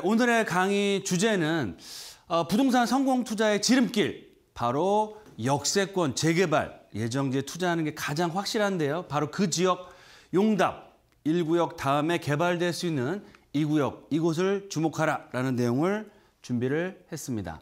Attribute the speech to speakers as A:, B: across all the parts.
A: 오늘의 강의 주제는 어, 부동산 성공 투자의 지름길, 바로 역세권 재개발 예정지에 투자하는 게 가장 확실한데요. 바로 그 지역 용답 1구역 다음에 개발될 수 있는 2구역 이곳을 주목하라라는 내용을 준비를 했습니다.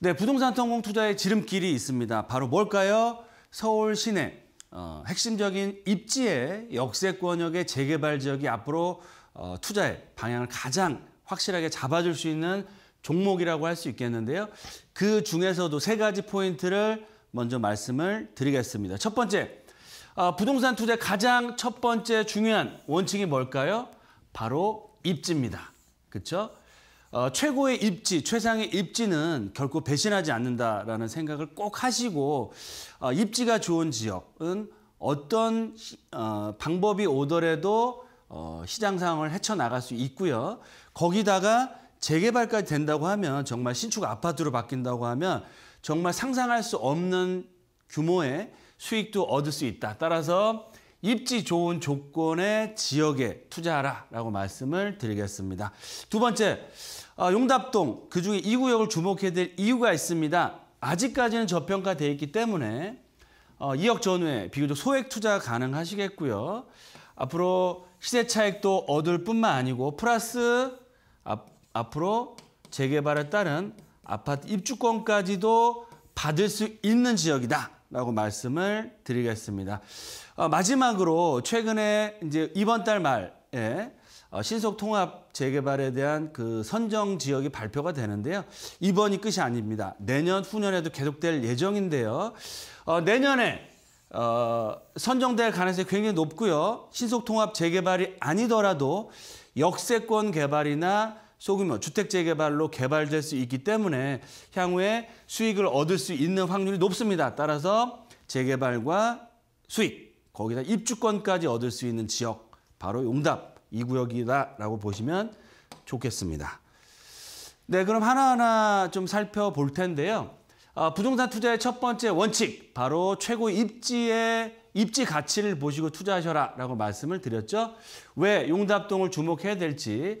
A: 네, 부동산 성공 투자의 지름길이 있습니다. 바로 뭘까요? 서울 시내 어, 핵심적인 입지의 역세권역의 재개발 지역이 앞으로 어, 투자의 방향을 가장 확실하게 잡아줄 수 있는 종목이라고 할 수 있겠는데요. 그 중에서도 세 가지 포인트를 먼저 말씀을 드리겠습니다. 첫 번째, 어, 부동산 투자 가장 첫 번째 중요한 원칙이 뭘까요? 바로 입지입니다. 그렇죠? 어, 최고의 입지, 최상의 입지는 결코 배신하지 않는다라는 생각을 꼭 하시고 어, 입지가 좋은 지역은 어떤 어, 방법이 오더라도 어, 시장 상황을 헤쳐나갈 수 있고요. 거기다가 재개발까지 된다고 하면 정말 신축 아파트로 바뀐다고 하면 정말 상상할 수 없는 규모의 수익도 얻을 수 있다. 따라서 입지 좋은 조건의 지역에 투자하라라고 말씀을 드리겠습니다. 두 번째, 아, 용답동 그중에 이 구역을 주목해야 될 이유가 있습니다. 아직까지는 저평가돼 있기 때문에 2억 어, 전후에 비교적 소액 투자가 가능하시겠고요. 앞으로 시세 차익도 얻을 뿐만 아니고 플러스 앞, 앞으로 재개발에 따른 아파트 입주권까지도 받을 수 있는 지역이다. 라고 말씀을 드리겠습니다. 어, 마지막으로 최근에 이제 이번 달 말에 어, 신속 통합 재개발에 대한 그 선정 지역이 발표가 되는데요. 이번이 끝이 아닙니다. 내년 후년에도 계속될 예정인데요. 어, 내년에 어, 선정될 가능성이 굉장히 높고요. 신속통합 재개발이 아니더라도 역세권 개발이나 소규모 주택 재개발로 개발될 수 있기 때문에 향후에 수익을 얻을 수 있는 확률이 높습니다. 따라서 재개발과 수익, 거기다 입주권까지 얻을 수 있는 지역, 바로 용답 이 구역이다라고 보시면 좋겠습니다. 네, 그럼 하나하나 좀 살펴볼 텐데요. 어, 부동산 투자의 첫 번째 원칙, 바로 최고 입지의 입지 가치를 보시고 투자하셔라 라고 말씀을 드렸죠. 왜 용답동을 주목해야 될지.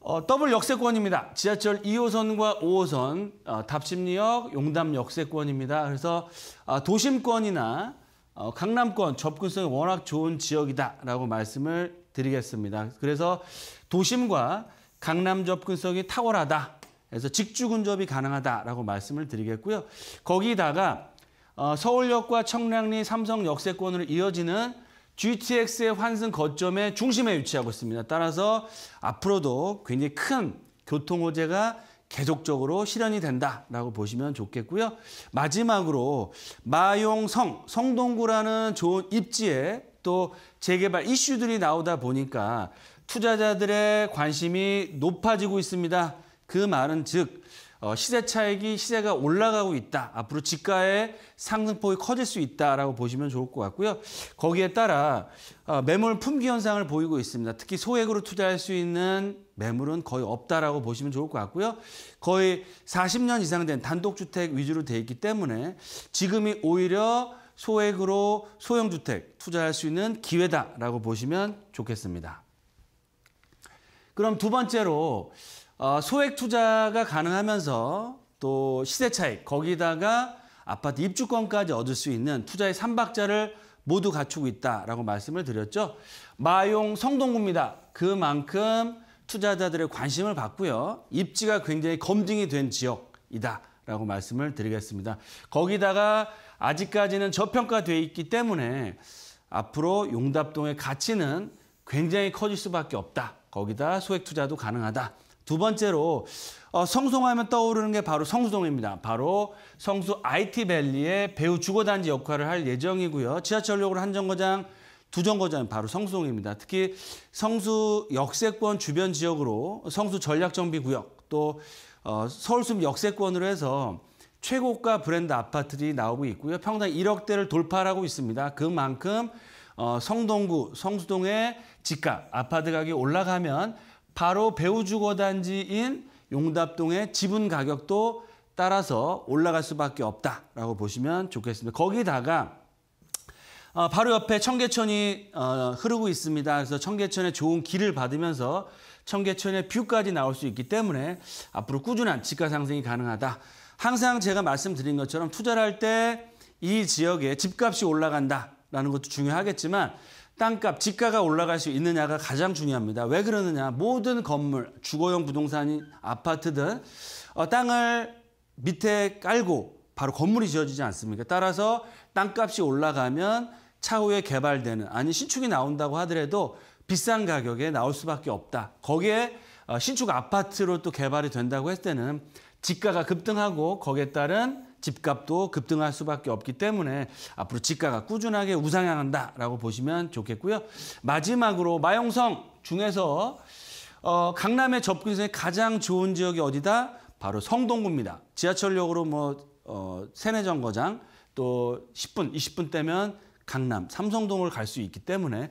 A: 어, 더블 역세권입니다. 지하철 2호선과 5호선, 어, 답심리역, 용담 역세권입니다. 그래서 어, 도심권이나 어, 강남권 접근성이 워낙 좋은 지역이다라고 말씀을 드리겠습니다. 그래서 도심과 강남 접근성이 탁월하다. 그래서 직주근접이 가능하다라고 말씀을 드리겠고요. 거기다가 어, 서울역과 청량리 삼성역세권으로 이어지는 GTX의 환승 거점의 중심에 위치하고 있습니다. 따라서 앞으로도 굉장히 큰 교통 호재가 계속적으로 실현이 된다라고 보시면 좋겠고요. 마지막으로 마용성 성동구라는 좋은 입지에 또 재개발 이슈들이 나오다 보니까 투자자들의 관심이 높아지고 있습니다. 그 말은 즉 어, 시세 차익이 시세가 올라가고 있다. 앞으로 집가의 상승폭이 커질 수 있다라고 보시면 좋을 것 같고요. 거기에 따라 어, 매물 품귀 현상을 보이고 있습니다. 특히 소액으로 투자할 수 있는 매물은 거의 없다라고 보시면 좋을 것 같고요. 거의 40년 이상 된 단독주택 위주로 돼 있기 때문에 지금이 오히려 소액으로 소형주택 투자할 수 있는 기회다라고 보시면 좋겠습니다. 그럼 두 번째로 어, 소액 투자가 가능하면서 또 시세 차익 거기다가 아파트 입주권까지 얻을 수 있는 투자의 삼박자를 모두 갖추고 있다라고 말씀을 드렸죠. 마용 성동구입니다. 그만큼 투자자들의 관심을 받고요. 입지가 굉장히 검증이 된 지역이다라고 말씀을 드리겠습니다. 거기다가 아직까지는 저평가돼 있기 때문에 앞으로 용답동의 가치는 굉장히 커질 수밖에 없다. 거기다 소액 투자도 가능하다. 두 번째로 어, 성송하면 떠오르는 게 바로 성수동입니다. 바로 성수 IT밸리의 배우 주거단지 역할을 할 예정이고요. 지하철역으로 한 정거장, 두 정거장이 바로 성수동입니다. 특히 성수 역세권 주변 지역으로 성수 전략정비구역 또 어, 서울숲 역세권으로 해서 최고가 브랜드 아파트들이 나오고 있고요. 평당 1억대를 돌파하고 있습니다. 그만큼 어, 성동구, 성수동의 집값, 아파트 가격이 올라가면 바로 배우주거단지인 용답동의 지분 가격도 따라서 올라갈 수밖에 없다라고 보시면 좋겠습니다. 거기다가 어, 바로 옆에 청계천이 어, 흐르고 있습니다. 그래서 청계천의 좋은 길을 받으면서 청계천의 뷰까지 나올 수 있기 때문에 앞으로 꾸준한 집가 상승이 가능하다. 항상 제가 말씀드린 것처럼 투자를 할 때 이지역에 집값이 올라간다. 라는 것도 중요하겠지만 땅값, 집가가 올라갈 수 있느냐가 가장 중요합니다. 왜 그러느냐? 모든 건물, 주거용 부동산인 아파트든 어, 땅을 밑에 깔고 바로 건물이 지어지지 않습니까? 따라서 땅값이 올라가면 차후에 개발되는 아니 신축이 나온다고 하더라도 비싼 가격에 나올 수밖에 없다. 거기에 어, 신축 아파트로 또 개발이 된다고 했을 때는 집가가 급등하고 거기에 따른 집값도 급등할 수밖에 없기 때문에 앞으로 집가가 꾸준하게 우상향한다라고 보시면 좋겠고요. 마지막으로 마용성 중에서 어, 강남의 접근성이 가장 좋은 지역이 어디다? 바로 성동구입니다. 지하철역으로 뭐 어, 세내정거장 또 10분, 20분 되면 강남, 삼성동을 갈 수 있기 때문에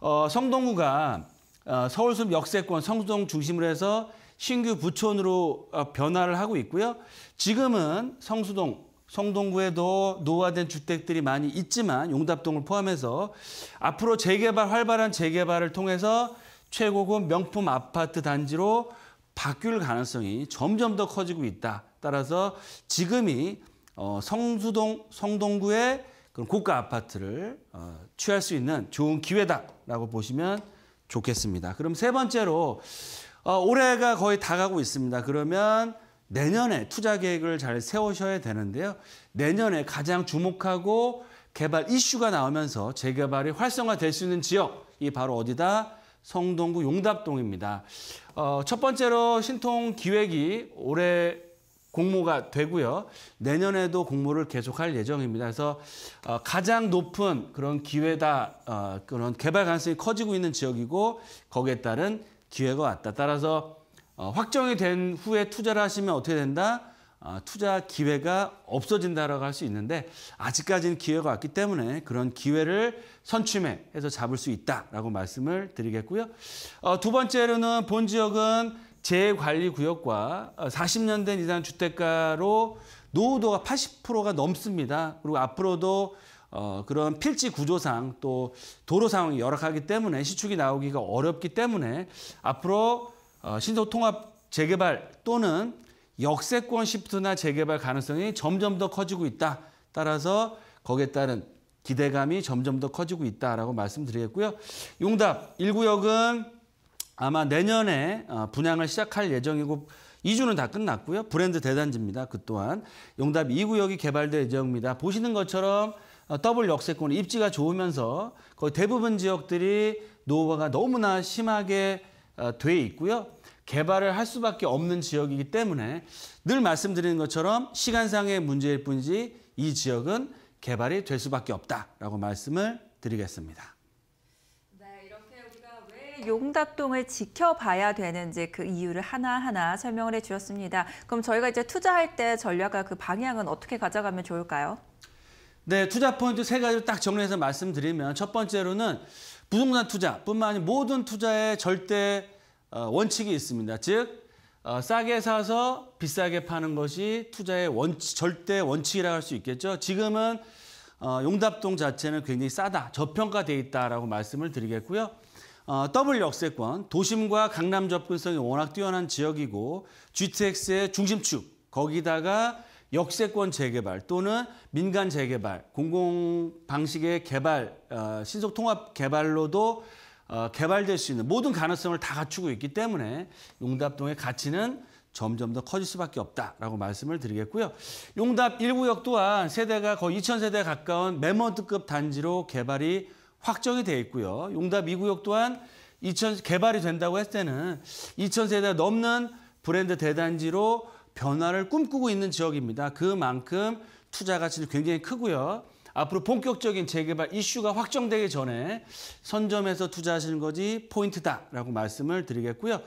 A: 어, 성동구가 어, 서울숲 역세권 성동 중심으로 해서 신규 부촌으로 어, 변화를 하고 있고요. 지금은 성수동, 성동구에도 노화된 주택들이 많이 있지만 용답동을 포함해서 앞으로 재개발 활발한 재개발을 통해서 최고급 명품 아파트 단지로 바뀔 가능성이 점점 더 커지고 있다. 따라서 지금이 어, 성수동, 성동구의 그런 고가 아파트를 어, 취할 수 있는 좋은 기회다라고 보시면 좋겠습니다. 그럼 세 번째로 어, 올해가 거의 다 가고 있습니다. 그러면 내년에 투자 계획을 잘 세우셔야 되는데요. 내년에 가장 주목하고 개발 이슈가 나오면서 재개발이 활성화될 수 있는 지역이 바로 어디다? 성동구 용답동입니다. 어, 첫 번째로 신통 기획이 올해 공모가 되고요. 내년에도 공모를 계속할 예정입니다. 그래서 어, 가장 높은 그런 기회다, 어, 그런 개발 가능성이 커지고 있는 지역이고 거기에 따른 기회가 왔다. 따라서 어, 확정이 된 후에 투자를 하시면 어떻게 된다? 어, 투자 기회가 없어진다라고 할 수 있는데 아직까지는 기회가 왔기 때문에 그런 기회를 선취매 해서 잡을 수 있다라고 말씀을 드리겠고요. 어, 두 번째로는 본 지역은 재관리구역과 40년 어, 된 이상 주택가로 노후도가 80%가 넘습니다. 그리고 앞으로도 어, 그런 필지 구조상 또 도로 상황이 열악하기 때문에 시축이 나오기가 어렵기 때문에 앞으로 어, 신도 통합 재개발 또는 역세권 시프트나 재개발 가능성이 점점 더 커지고 있다. 따라서 거기에 따른 기대감이 점점 더 커지고 있다라고 말씀드리겠고요. 용답 1구역은 아마 내년에 어, 분양을 시작할 예정이고 2주는 다 끝났고요. 브랜드 대단지입니다. 그 또한 용답 2구역이 개발될 예정입니다. 보시는 것처럼 어, 더블 역세권 입지가 좋으면서 거의 대부분 지역들이 노후화가 너무나 심하게 어, 돼 있고요. 개발을 할 수밖에 없는 지역이기 때문에 늘 말씀드리는 것처럼 시간상의 문제일 뿐이지 이 지역은 개발이 될 수밖에 없다라고 말씀을 드리겠습니다. 네, 용답동을 지켜봐야 되는지 그 이유를 하나하나 설명을 해주셨습니다. 그럼 저희가 이제 투자할 때 전략과 그 방향은 어떻게 가져가면 좋을까요? 네, 투자 포인트 세 가지로 딱 정리해서 말씀드리면 첫 번째로는 부동산 투자뿐만 아니라 모든 투자의 절대 어, 원칙이 있습니다. 즉 어, 싸게 사서 비싸게 파는 것이 투자의 원칙, 절대 원칙이라 고할 수 있겠죠. 지금은 어, 용답동 자체는 굉장히 싸다, 저평가돼 있다라고 말씀을 드리겠고요. 어, 더블 역세권, 도심과 강남 접근성이 워낙 뛰어난 지역이고 GTX의 중심축, 거기다가 역세권 재개발 또는 민간 재개발, 공공 방식의 개발, 어, 신속 통합 개발로도 어, 개발될 수 있는 모든 가능성을 다 갖추고 있기 때문에 용답동의 가치는 점점 더 커질 수밖에 없다라고 말씀을 드리겠고요. 용답 1구역 또한 세대가 거의 2,000세대 가까운 매먼트급 단지로 개발이 확정이 돼 있고요. 용답 2구역 또한 2,000 개발이 된다고 했을 때는 2,000세대 넘는 브랜드 대단지로 변화를 꿈꾸고 있는 지역입니다. 그만큼 투자 가치도 굉장히 크고요. 앞으로 본격적인 재개발 이슈가 확정되기 전에 선점해서 투자하시는 것이 포인트다라고 말씀을 드리겠고요.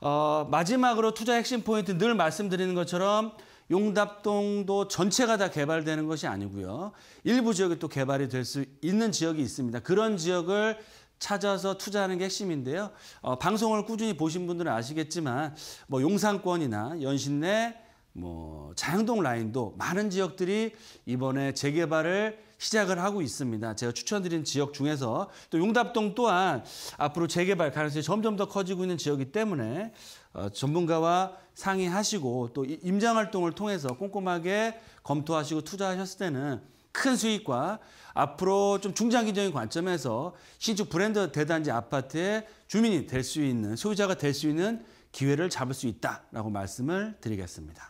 A: 어, 마지막으로 투자 핵심 포인트 늘 말씀드리는 것처럼 용답동도 전체가 다 개발되는 것이 아니고요. 일부 지역이 또 개발이 될 수 있는 지역이 있습니다. 그런 지역을 찾아서 투자하는 게 핵심인데요. 어, 방송을 꾸준히 보신 분들은 아시겠지만 뭐 용산권이나 연신내 뭐 자양동 라인도 많은 지역들이 이번에 재개발을 시작을 하고 있습니다. 제가 추천드린 지역 중에서 또 용답동 또한 앞으로 재개발 가능성이 점점 더 커지고 있는 지역이기 때문에 어, 전문가와 상의하시고 또 임장 활동을 통해서 꼼꼼하게 검토하시고 투자하셨을 때는 큰 수익과 앞으로 좀 중장기적인 관점에서 신축 브랜드 대단지 아파트의 주민이 될 수 있는 소유자가 될 수 있는 기회를 잡을 수 있다라고 말씀을 드리겠습니다.